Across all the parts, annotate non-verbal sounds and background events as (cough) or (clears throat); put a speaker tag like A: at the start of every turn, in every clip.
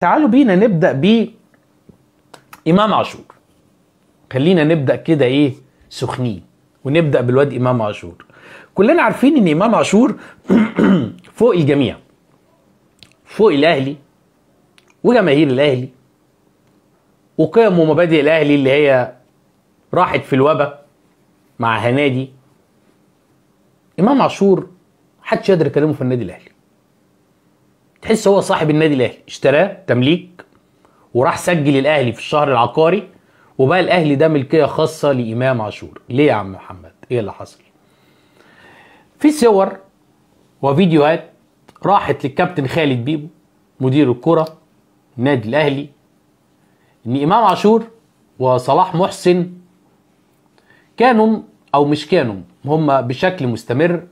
A: تعالوا بينا نبدا ب امام عاشور خلينا نبدا كده ايه سخنين ونبدا بالواد امام عاشور كلنا عارفين ان امام عاشور (clears throat) فوق الجميع فوق الاهلي وجماهير الاهلي وقيم ومبادئ الاهلي اللي هي راحت في الوبا مع هنادي امام عاشور حدش يقدر يكلمه في النادي الاهلي تحس هو صاحب النادي الاهلي اشتراه تمليك وراح سجل الاهلي في الشهر العقاري وبقى الاهلي ده ملكيه خاصه لامام عاشور ليه يا عم محمد ايه اللي حصل في صور وفيديوهات راحت للكابتن خالد بيبو مدير الكره النادي الاهلي ان امام عاشور وصلاح محسن كانوا او مش كانوا هم بشكل مستمر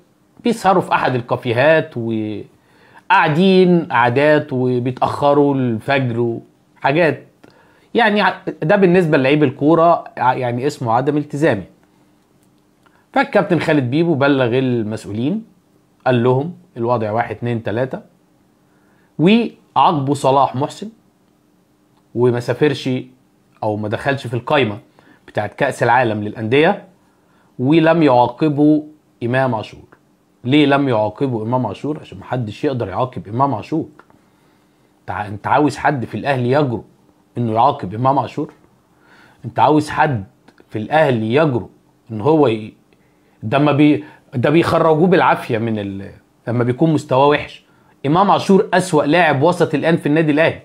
A: بيسهروا في احد الكافيهات و قاعدين قعدات وبيتاخروا الفجر وحاجات يعني ده بالنسبه للعيب الكوره يعني اسمه عدم التزامي فالكابتن خالد بيبو بلغ المسؤولين قال لهم الوضع واحد اتنين تلاته وعاقبوا صلاح محسن وما سافرش او ما دخلش في القايمه بتاعت كاس العالم للانديه ولم يعاقبه امام عاشور ليه لم يعاقبوا امام عاشور عشان محدش يقدر يعاقب امام عاشور انت عاوز حد في الاهلي يجرؤ انه يعاقب امام عاشور انت عاوز حد في الاهلي يجرؤ ان هو ي... ده ما بي ده بيخرجوه بالعافيه من ال... لما بيكون مستواه وحش امام عاشور اسوا لاعب وسط الان في النادي الاهلي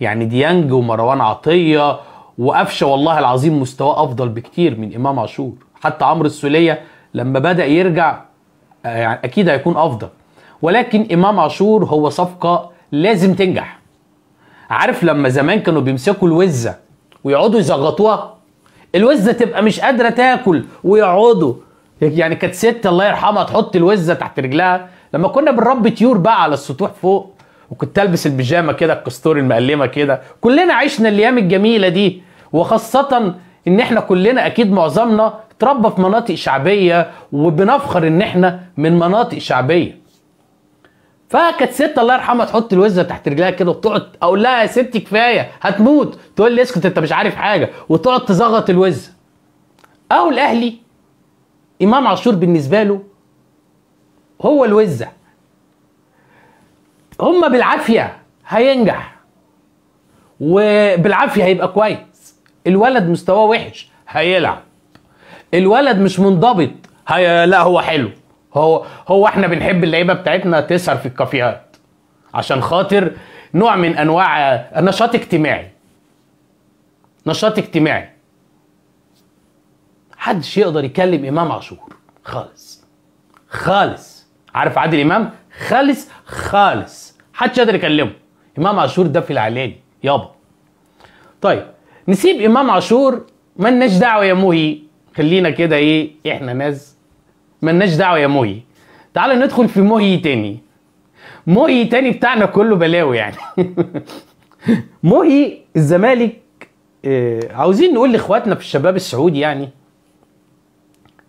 A: يعني ديانج ومروان عطيه وقفشه والله العظيم مستواه افضل بكتير من امام عاشور حتى عمرو السوليه لما بدا يرجع آه، يعني اكيد هيكون افضل ولكن امام عاشور هو صفقه لازم تنجح عارف لما زمان كانوا بيمسكوا الوزه ويقعدوا يزغطوها الوزه تبقى مش قادره تاكل ويقعدوا يعني كانت ست الله يرحمها تحط الوزه تحت رجلها لما كنا بنربي طيور بقى على السطوح فوق وكنت البس البيجامه كده الكستور المقلمه كده كلنا عشنا الايام الجميله دي وخاصه ان احنا كلنا اكيد معظمنا اتربى في مناطق شعبيه وبنفخر ان احنا من مناطق شعبيه فكانت ست الله يرحمها تحط الوزه تحت رجلها كده وتقعد اقول لها يا ستي كفايه هتموت تقول لي اسكت انت مش عارف حاجه وتقعد تزغط الوزه او الاهلي امام عاشور بالنسبه له هو الوزه هما بالعافيه هينجح وبالعافيه هيبقى كويس الولد مستواه وحش هيلعب الولد مش منضبط هي لا هو حلو هو هو احنا بنحب اللعيبه بتاعتنا تسهر في الكافيهات عشان خاطر نوع من انواع نشاط اجتماعي نشاط اجتماعي محدش يقدر يكلم امام عاشور خالص خالص عارف عادل امام خالص خالص محدش قادر يكلمه امام عاشور ده في العلاني يابا طيب نسيب امام عاشور ما دعوه يا مهي خلينا كده ايه احنا ناس ملناش دعوه يا موي تعال ندخل في موي تاني موي تاني بتاعنا كله بلاوي يعني (laughs) موي الزمالك آه عاوزين نقول لاخواتنا في الشباب السعودي يعني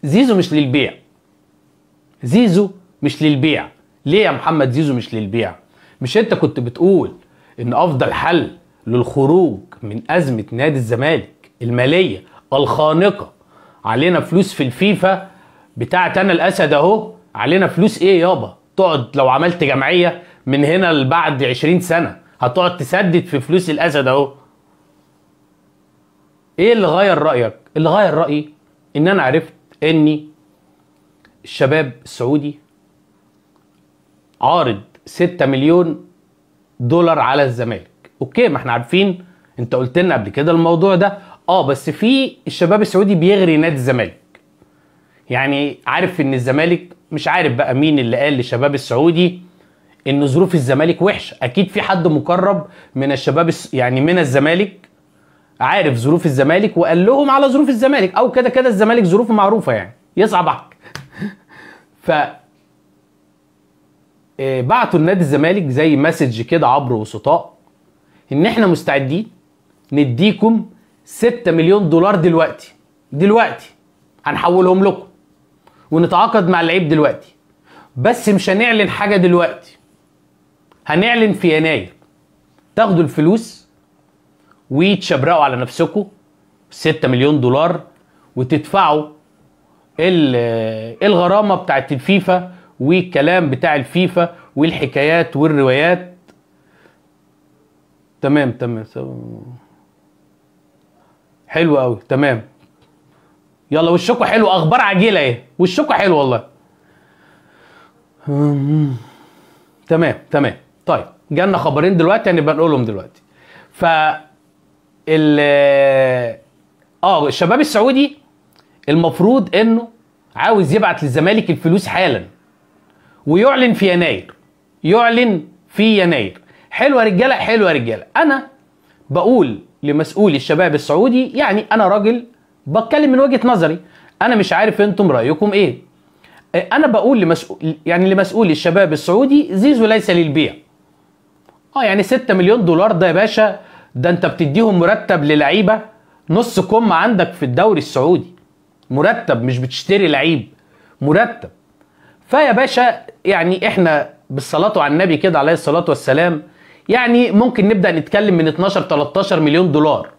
A: زيزو مش للبيع زيزو مش للبيع ليه يا محمد زيزو مش للبيع مش انت كنت بتقول ان افضل حل للخروج من ازمه نادي الزمالك الماليه الخانقه علينا فلوس في الفيفا بتاعت انا الاسد اهو علينا فلوس ايه يابا تقعد لو عملت جمعيه من هنا لبعد 20 سنه هتقعد تسدد في فلوس الاسد اهو ايه اللي غير رايك اللي غير رايي ان انا عرفت اني الشباب السعودي عارض 6 مليون دولار على الزمالك اوكي ما احنا عارفين انت قلت لنا قبل كده الموضوع ده اه بس في الشباب السعودي بيغري نادي الزمالك يعني عارف ان الزمالك مش عارف بقى مين اللي قال للشباب السعودي ان ظروف الزمالك وحشه اكيد في حد مقرب من الشباب يعني من الزمالك عارف ظروف الزمالك وقال لهم على ظروف الزمالك او كده كده الزمالك ظروفه معروفه يعني يصعب عليك (laughs) ف آه، بعتوا لنادي الزمالك زي مسج كده عبر وسطاء ان احنا مستعدين نديكم 6 مليون دولار دلوقتي دلوقتي هنحولهم لكم ونتعاقد مع اللعيب دلوقتي بس مش هنعلن حاجه دلوقتي هنعلن في يناير تاخدوا الفلوس وتشبرقوا على نفسكم 6 مليون دولار وتدفعوا الغرامه بتاعت الفيفا والكلام بتاع الفيفا والحكايات والروايات تمام تمام حلو قوي تمام يلا وشكوا حلو اخبار عجيله اهي وشكوا حلو والله أمم. تمام تمام طيب جالنا خبرين دلوقتي هنبقى يعني نقولهم دلوقتي ف ال اه الشباب السعودي المفروض انه عاوز يبعت للزمالك الفلوس حالا ويعلن في يناير يعلن في يناير حلوه يا رجاله حلوه يا رجاله انا بقول لمسؤول الشباب السعودي يعني انا راجل بتكلم من وجهه نظري انا مش عارف انتم رايكم ايه انا بقول لمسؤول يعني لمسؤول الشباب السعودي زيزو ليس للبيع اه يعني 6 مليون دولار ده يا باشا ده انت بتديهم مرتب للعيبه نص كم عندك في الدوري السعودي مرتب مش بتشتري لعيب مرتب فيا باشا يعني احنا بالصلاه على النبي كده عليه الصلاه والسلام يعني ممكن نبدا نتكلم من 12 13 مليون دولار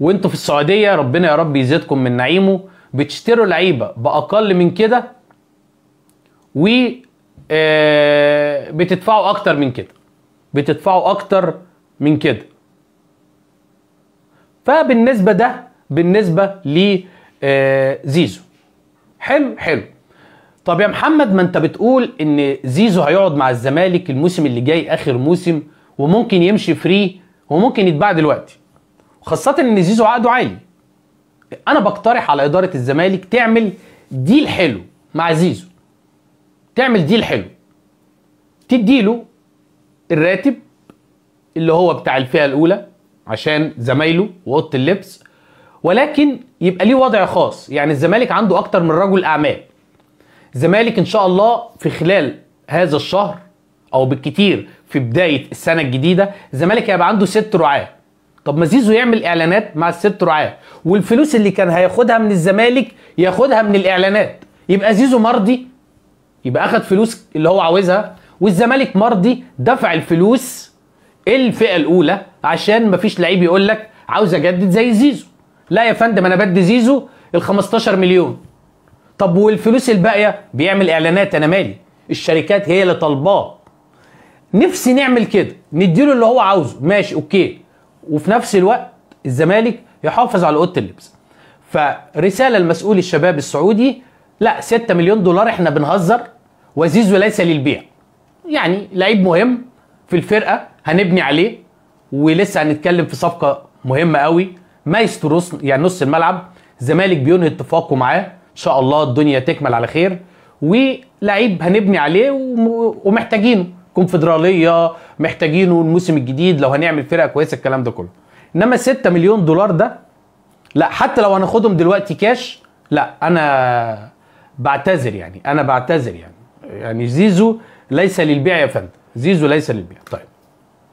A: وانتوا في السعوديه ربنا يا رب يزيدكم من نعيمه بتشتروا لعيبه باقل من كده و آه، بتدفعوا اكتر من كده بتدفعوا اكتر من كده فبالنسبه ده بالنسبه لزيزو آه، حلو حلو طب يا محمد ما انت بتقول ان زيزو هيقعد مع الزمالك الموسم اللي جاي اخر موسم وممكن يمشي فري وممكن يتباع دلوقتي خاصة ان زيزو عقده عالي انا بقترح على ادارة الزمالك تعمل ديل حلو مع زيزو تعمل ديل حلو تديله الراتب اللي هو بتاع الفئة الاولى عشان زمايله واوضه اللبس ولكن يبقى ليه وضع خاص يعني الزمالك عنده اكتر من رجل اعمال الزمالك ان شاء الله في خلال هذا الشهر او بالكتير في بدايه السنه الجديده الزمالك هيبقى عنده ست رعاه طب ما زيزو يعمل اعلانات مع الست رعاه والفلوس اللي كان هياخدها من الزمالك ياخدها من الاعلانات يبقى زيزو مرضي يبقى اخد فلوس اللي هو عاوزها والزمالك مرضي دفع الفلوس الفئه الاولى عشان مفيش لعيب يقول لك عاوز اجدد زي زيزو لا يا فندم انا بدي زيزو ال 15 مليون طب والفلوس الباقيه بيعمل اعلانات انا مالي الشركات هي اللي طالباه نفسي نعمل كده نديله اللي هو عاوزه ماشي اوكي وفي نفس الوقت الزمالك يحافظ على اوضه اللبس فرساله لمسؤول الشباب السعودي لا 6 مليون دولار احنا بنهزر وزيزو ليس للبيع يعني لعيب مهم في الفرقه هنبني عليه ولسه هنتكلم في صفقه مهمه قوي مايسترو يعني نص الملعب الزمالك بينهي اتفاقه معاه ان شاء الله الدنيا تكمل على خير ولعيب هنبني عليه ومحتاجينه كونفدراليه محتاجينه الموسم الجديد لو هنعمل فرقه كويسه الكلام ده كله انما 6 مليون دولار ده لا حتى لو هناخدهم دلوقتي كاش لا انا بعتذر يعني انا بعتذر يعني يعني زيزو ليس للبيع يا فندم زيزو ليس للبيع طيب